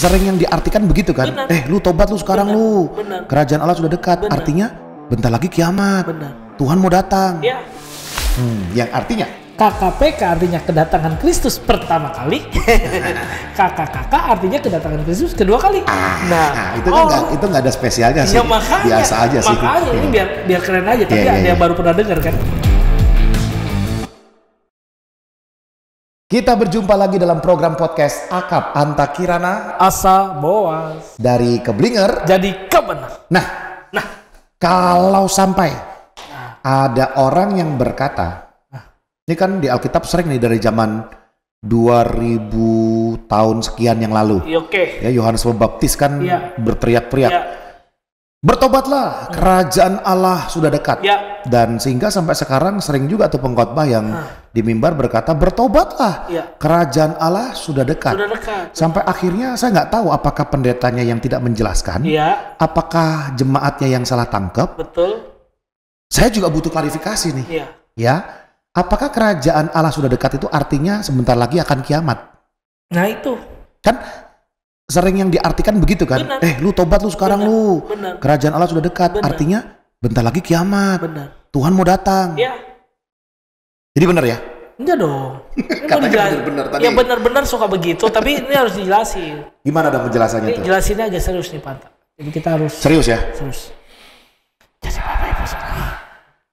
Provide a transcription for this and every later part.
sering yang diartikan begitu kan benar. eh lu tobat lu sekarang benar. lu benar. kerajaan Allah sudah dekat benar. artinya bentar lagi kiamat benar. Tuhan mau datang ya. hmm, yang artinya KKPK artinya kedatangan Kristus pertama kali. KKKK artinya kedatangan Kristus kedua kali. Ah, nah, nah, itu kan oh, itu nggak ada spesialnya iya, sih. makanya, biasa aja makanya sih. Makanya ini biar biar keren aja. Tapi yeah, iya, ada yeah, yang iya. baru pernah dengar kan. Kita berjumpa lagi dalam program podcast Akap Antakirana Asa Boas dari Keblinger jadi kebenar. Nah, nah kalau sampai nah. ada orang yang berkata, nah. ini kan di Alkitab sering nih dari zaman 2000 tahun sekian yang lalu. Iya, oke. Okay. Ya Yohanes Pembaptis kan ya. berteriak-teriak. Ya. Bertobatlah, kerajaan Allah sudah dekat. Ya. Dan sehingga sampai sekarang sering juga tuh pengkhotbah yang ha. Ah. di mimbar berkata bertobatlah, ya. kerajaan Allah sudah dekat. Sudah dekat. Sampai akhirnya saya nggak tahu apakah pendetanya yang tidak menjelaskan, ya. apakah jemaatnya yang salah tangkap. Betul. Saya juga butuh klarifikasi nih. Ya. ya. Apakah kerajaan Allah sudah dekat itu artinya sebentar lagi akan kiamat? Nah itu. Kan sering yang diartikan begitu kan? Benar. Eh, lu tobat lu sekarang Benar. lu. Benar. Kerajaan Allah sudah dekat. Benar. Artinya bentar lagi kiamat. Benar. Tuhan mau datang. Ya. Jadi benar ya? Enggak dong. Katanya benar-benar tadi. Ya benar-benar suka begitu, tapi ini harus dijelasin. Gimana dong penjelasannya ini tuh? Jelasinnya aja serius nih, Pak. Jadi kita harus Serius ya? Serius. Jadi apa Ibu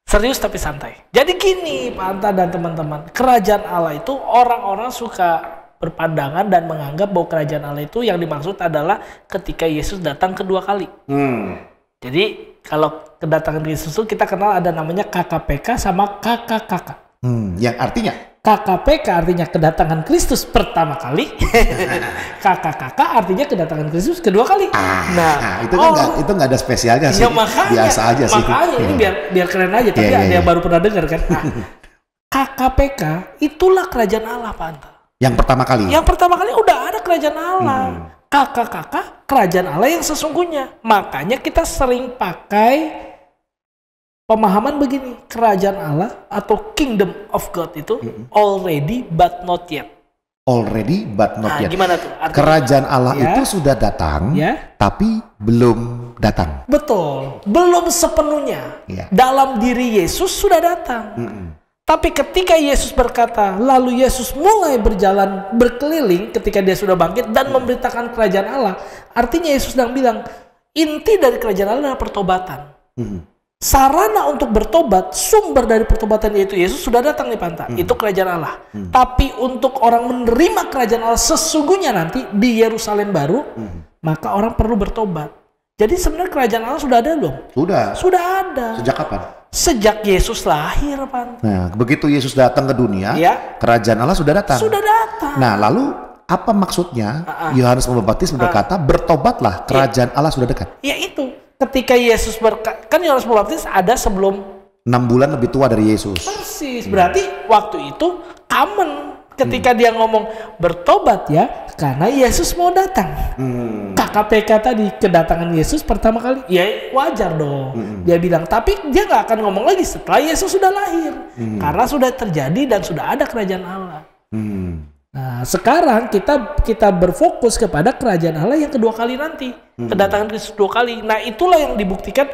Serius tapi santai. Jadi gini, Pak Anta dan teman-teman, kerajaan Allah itu orang-orang suka berpandangan dan menganggap bahwa kerajaan Allah itu yang dimaksud adalah ketika Yesus datang kedua kali. Hmm. Jadi kalau kedatangan Yesus itu kita kenal ada namanya KKPK sama KKKK. Hmm, yang artinya? KKPK artinya kedatangan Kristus pertama kali. KKKK artinya kedatangan Kristus kedua kali. Ah, nah, ah, itu kan oh, itu nggak ada spesialnya ya, sih. Ya, makanya, Biasa aja sih. Makanya ini hmm. biar biar keren aja. Tapi yeah, iya, ada yeah, yang iya. baru pernah dengar kan. Nah, KKPK itulah kerajaan Allah Pak Anta. Yang pertama kali. Yang pertama kali udah ada kerajaan Allah. Hmm. Kakak-kakak kerajaan Allah yang sesungguhnya. Makanya kita sering pakai pemahaman begini, kerajaan Allah atau kingdom of God itu hmm. already but not yet. Already but not nah, yet. Gimana tuh? Artinya? Kerajaan Allah ya. itu sudah datang, ya. tapi belum datang. Betul, belum sepenuhnya. Ya. Dalam diri Yesus sudah datang. Hmm tapi ketika Yesus berkata, lalu Yesus mulai berjalan berkeliling ketika dia sudah bangkit dan memberitakan kerajaan Allah. Artinya Yesus sedang bilang, inti dari kerajaan Allah adalah pertobatan. Hmm. Sarana untuk bertobat, sumber dari pertobatan yaitu Yesus sudah datang di pantai. Hmm. Itu kerajaan Allah. Hmm. Tapi untuk orang menerima kerajaan Allah sesungguhnya nanti di Yerusalem baru, maka orang perlu bertobat. Jadi sebenarnya kerajaan Allah sudah ada belum? Sudah. Sudah ada. Sejak kapan? Sejak Yesus lahir, Pak. Nah, begitu Yesus datang ke dunia, ya. kerajaan Allah sudah datang. Sudah datang. Nah, lalu apa maksudnya Yohanes uh -uh. Pembaptis berkata, uh "Bertobatlah, ya. kerajaan ya. Allah sudah dekat." Ya itu. Ketika Yesus berkata, kan Yohanes Pembaptis ada sebelum enam bulan lebih tua dari Yesus. Persis. Berarti hmm. waktu itu common ketika hmm. dia ngomong bertobat ya karena Yesus mau datang hmm. KKPK tadi kedatangan Yesus pertama kali ya wajar dong hmm. dia bilang tapi dia nggak akan ngomong lagi setelah Yesus sudah lahir hmm. karena sudah terjadi dan sudah ada kerajaan Allah hmm. nah sekarang kita kita berfokus kepada kerajaan Allah yang kedua kali nanti hmm. kedatangan Yesus dua kali nah itulah yang dibuktikan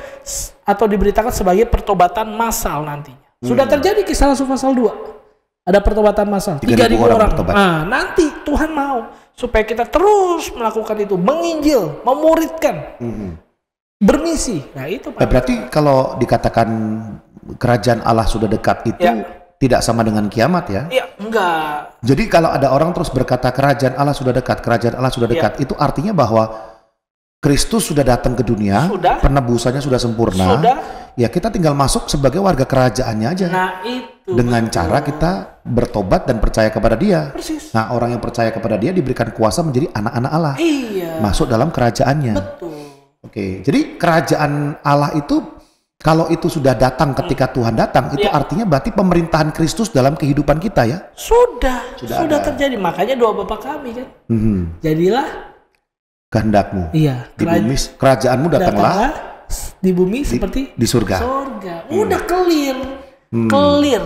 atau diberitakan sebagai pertobatan massal nantinya hmm. sudah terjadi kisah Rasul pasal 2 ada pertobatan massal 3000 orang, orang. Nah, nanti Tuhan mau supaya kita terus melakukan itu menginjil memuridkan mm -hmm. bermisi nah itu Pak. Eh, berarti kalau dikatakan kerajaan Allah sudah dekat itu ya. tidak sama dengan kiamat ya iya enggak jadi kalau ada orang terus berkata kerajaan Allah sudah dekat kerajaan Allah sudah ya. dekat ya. itu artinya bahwa Kristus sudah datang ke dunia sudah. penebusannya sudah sempurna sudah. ya kita tinggal masuk sebagai warga kerajaannya aja nah itu Betul. Dengan cara kita bertobat dan percaya kepada Dia. Persis. Nah, orang yang percaya kepada Dia diberikan kuasa menjadi anak-anak Allah. Iya. Masuk dalam kerajaannya. Betul. Oke, jadi kerajaan Allah itu kalau itu sudah datang ketika hmm. Tuhan datang, itu ya. artinya berarti pemerintahan Kristus dalam kehidupan kita ya? Sudah, sudah, sudah terjadi. Makanya doa Bapak kami kan. Hmm. Jadilah kehendakmu. Iya. Di bumi kerajaanmu datanglah, datanglah di bumi seperti di, di surga. Surga. Udah hmm. clear. Hmm. Clear.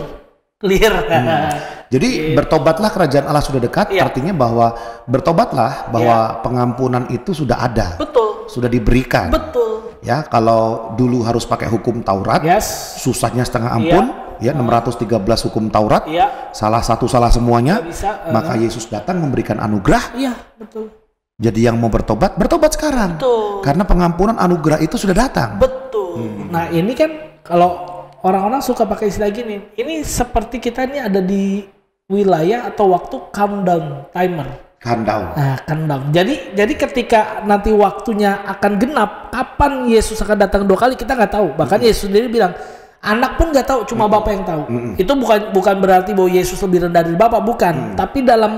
Clear. Hmm. Jadi yeah. bertobatlah kerajaan Allah sudah dekat, yeah. artinya bahwa bertobatlah bahwa yeah. pengampunan itu sudah ada. Betul. Sudah diberikan. Betul. Ya, kalau dulu harus pakai hukum Taurat, yes. susahnya setengah ampun. Yeah ya 613 hukum Taurat ya. salah satu salah semuanya bisa, uh, maka Yesus datang memberikan anugerah ya, betul. jadi yang mau bertobat bertobat sekarang betul. karena pengampunan anugerah itu sudah datang betul hmm. nah ini kan kalau orang-orang suka pakai istilah gini. Ini seperti kita ini ada di wilayah atau waktu countdown timer. Countdown. Nah, countdown. Jadi jadi ketika nanti waktunya akan genap, kapan Yesus akan datang dua kali kita nggak tahu. Bahkan mm-hmm. Yesus sendiri bilang, anak pun nggak tahu, cuma mm-hmm. Bapak yang tahu. Mm-hmm. Itu bukan bukan berarti bahwa Yesus lebih rendah dari Bapak, bukan. Mm-hmm. Tapi dalam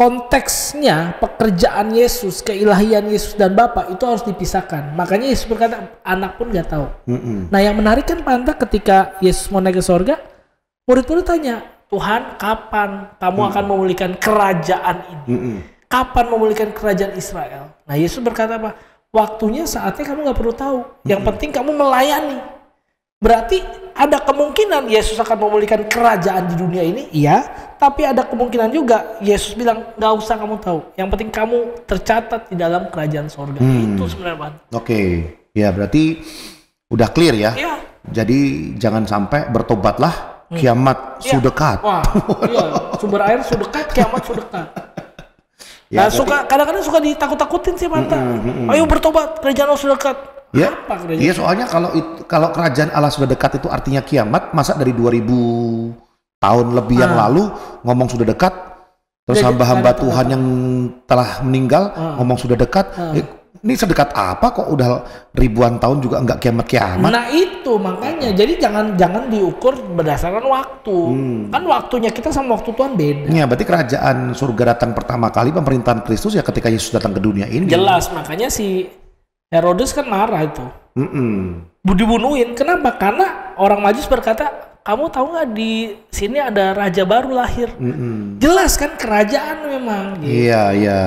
konteksnya pekerjaan Yesus, keilahian Yesus dan Bapa itu harus dipisahkan. Makanya Yesus berkata, anak pun nggak tahu. Mm -mm. Nah, yang menarik kan pantas ketika Yesus mau naik ke sorga, murid-murid tanya, Tuhan, kapan kamu mm -mm. akan memulihkan kerajaan ini? Mm -mm. Kapan memulihkan kerajaan Israel? Nah, Yesus berkata apa? Waktunya, saatnya kamu nggak perlu tahu. Yang mm -mm. penting kamu melayani. Berarti ada kemungkinan Yesus akan memulihkan kerajaan di dunia ini, iya. Tapi ada kemungkinan juga Yesus bilang, nggak usah kamu tahu. Yang penting kamu tercatat di dalam kerajaan sorga. Hmm. Itu sebenarnya. Oke, okay. ya berarti udah clear ya. Iya. Jadi jangan sampai bertobatlah, hmm. kiamat iya. sudah dekat. Wah, iya. Sumber air sudah dekat, kiamat sudah dekat. Ya, nah, suka kadang-kadang suka ditakut-takutin sih Mantan. Mm, mm, mm, Ayo bertobat, kerajaan Allah sudah dekat. Ya, Apa ya soalnya kalau itu, kalau kerajaan Allah sudah dekat itu artinya kiamat. Masa dari 2000 tahun lebih ah. yang lalu ngomong sudah dekat, terus hamba-hamba Tuhan yang telah meninggal ah. ngomong sudah dekat. Ah. Eh, ini sedekat apa kok udah ribuan tahun juga enggak kiamat kiamat? Nah itu makanya jadi jangan jangan diukur berdasarkan waktu hmm. kan waktunya kita sama waktu Tuhan beda. Iya berarti kerajaan surga datang pertama kali pemerintahan Kristus ya ketika Yesus datang ke dunia ini. Jelas makanya si Herodes kan marah itu. Mm -mm. Dibunuhin. Kenapa? Karena orang Majus berkata, kamu tahu nggak di sini ada raja baru lahir. Mm -mm. Jelas kan kerajaan memang. Gitu. Iya iya.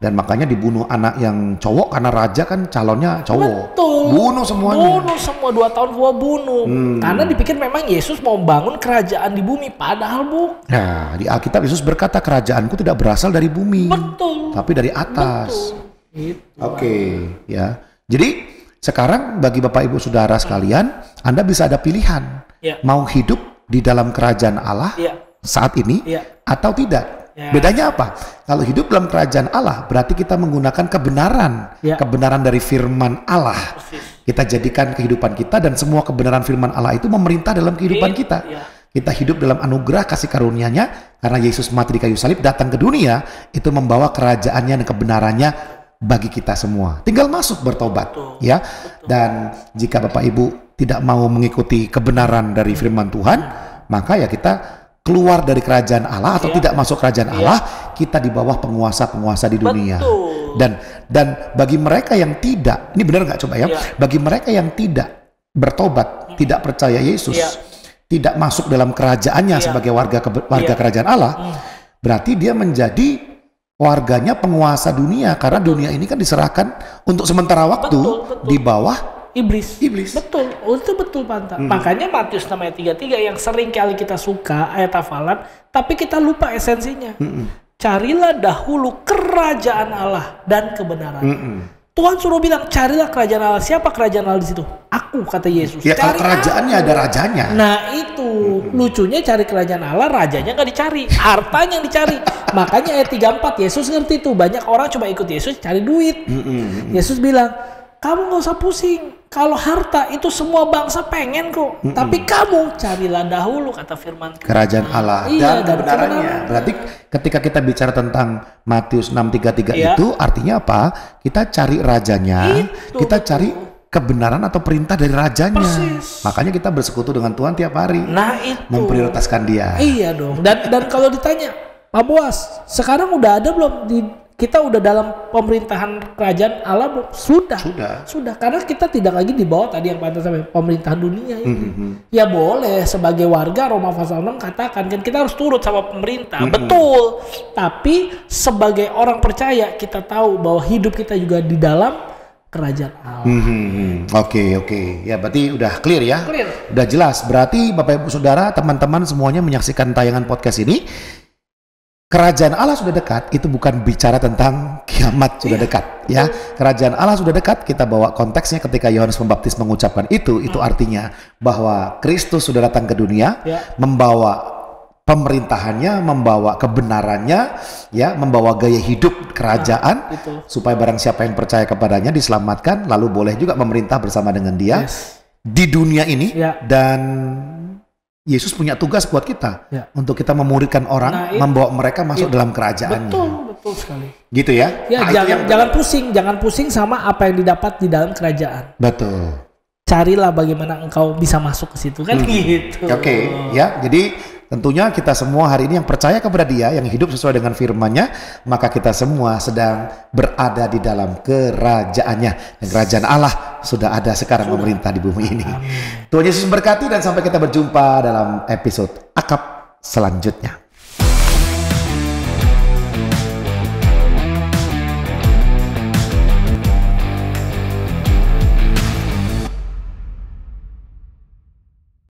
Dan makanya dibunuh anak yang cowok karena raja kan calonnya cowok. Betul. Bunuh semuanya. Bunuh semua dua tahun gua bunuh. Hmm. Karena dipikir memang Yesus mau bangun kerajaan di bumi padahal bu. Nah di Alkitab Yesus berkata kerajaanku tidak berasal dari bumi. Betul. Tapi dari atas. Betul. Gitu. Oke, okay, ya. Jadi sekarang bagi Bapak Ibu Saudara sekalian, Anda bisa ada pilihan. Ya. Mau hidup di dalam kerajaan Allah ya. saat ini ya. atau tidak. Ya. Bedanya apa? Kalau hidup dalam kerajaan Allah berarti kita menggunakan kebenaran, ya. kebenaran dari firman Allah. Persis. Kita jadikan kehidupan kita dan semua kebenaran firman Allah itu memerintah dalam kehidupan iya. kita. Ya kita hidup dalam anugerah kasih karunia-Nya karena Yesus mati di kayu salib datang ke dunia itu membawa kerajaannya dan kebenarannya bagi kita semua. Tinggal masuk bertobat Betul. ya. Betul. Dan jika Bapak Ibu tidak mau mengikuti kebenaran dari firman Tuhan, maka ya kita keluar dari kerajaan Allah atau ya. tidak masuk kerajaan ya. Allah, kita di bawah penguasa-penguasa di dunia. Betul. Dan dan bagi mereka yang tidak, ini benar nggak coba ya? ya? Bagi mereka yang tidak bertobat, hmm. tidak percaya Yesus, ya. tidak masuk dalam kerajaannya ya. sebagai warga warga ya. kerajaan Allah, hmm. berarti dia menjadi warganya penguasa dunia karena dunia ini kan diserahkan untuk sementara waktu betul, betul. di bawah iblis. Iblis. Betul, itu betul Panta. Hmm. Makanya Matius namanya tiga yang sering kali kita suka ayat hafalan, tapi kita lupa esensinya. Hmm. Carilah dahulu kerajaan Allah dan kebenaran. Hmm. Tuhan suruh bilang carilah kerajaan Allah. Siapa kerajaan Allah di situ? Aku kata Yesus. Ya cari kalau kerajaannya aku. ada rajanya. Nah itu hmm. lucunya cari kerajaan Allah, rajanya nggak dicari, hartanya yang dicari. Makanya ayat 34 Yesus ngerti itu banyak orang coba ikut Yesus cari duit. Hmm, Yesus bilang kamu nggak usah pusing. Kalau harta itu semua bangsa pengen kok, tapi kamu carilah dahulu kata Firman. Kerajaan Allah iya, dan, dan kebenarannya. Berarti ketika kita bicara tentang Matius 6:33 ya. itu artinya apa? Kita cari rajanya, itu, kita cari kebenaran atau perintah dari rajanya. Persis. Makanya kita bersekutu dengan Tuhan tiap hari. Nah, itu. Memprioritaskan dia. Iya dong. Dan dan kalau ditanya, Pak Boas, sekarang udah ada belum di kita udah dalam pemerintahan kerajaan Allah sudah sudah sudah karena kita tidak lagi di bawah tadi yang pantas sampai pemerintahan dunia ini mm -hmm. ya boleh sebagai warga Roma pasal 6 katakan kan kita harus turut sama pemerintah mm -hmm. betul tapi sebagai orang percaya kita tahu bahwa hidup kita juga di dalam kerajaan Allah. Hmm, oke hmm, hmm, oke okay, okay. ya berarti udah clear ya. Clear. Udah jelas berarti Bapak Ibu Saudara teman-teman semuanya menyaksikan tayangan podcast ini kerajaan Allah sudah dekat itu bukan bicara tentang kiamat sudah iya. dekat ya kerajaan Allah sudah dekat kita bawa konteksnya ketika Yohanes Pembaptis mengucapkan itu itu hmm. artinya bahwa Kristus sudah datang ke dunia ya. membawa pemerintahannya membawa kebenarannya ya membawa gaya hidup kerajaan nah, itu. supaya barang siapa yang percaya kepadanya diselamatkan lalu boleh juga memerintah bersama dengan dia yes. di dunia ini ya. dan Yesus punya tugas buat kita ya. untuk kita memuridkan orang, nah, membawa mereka masuk itu, dalam kerajaan. Betul, betul sekali. Gitu ya? Ya, nah, jangan yang... jangan pusing, jangan pusing sama apa yang didapat di dalam kerajaan. Betul. Carilah bagaimana engkau bisa masuk ke situ kan hmm. gitu. Oke, okay. ya. Jadi tentunya kita semua hari ini yang percaya kepada Dia, yang hidup sesuai dengan firman-Nya, maka kita semua sedang berada di dalam kerajaannya, kerajaan Allah sudah ada sekarang sudah. pemerintah di bumi ini. Amin. Tuhan Yesus berkati dan sampai kita berjumpa dalam episode akap selanjutnya.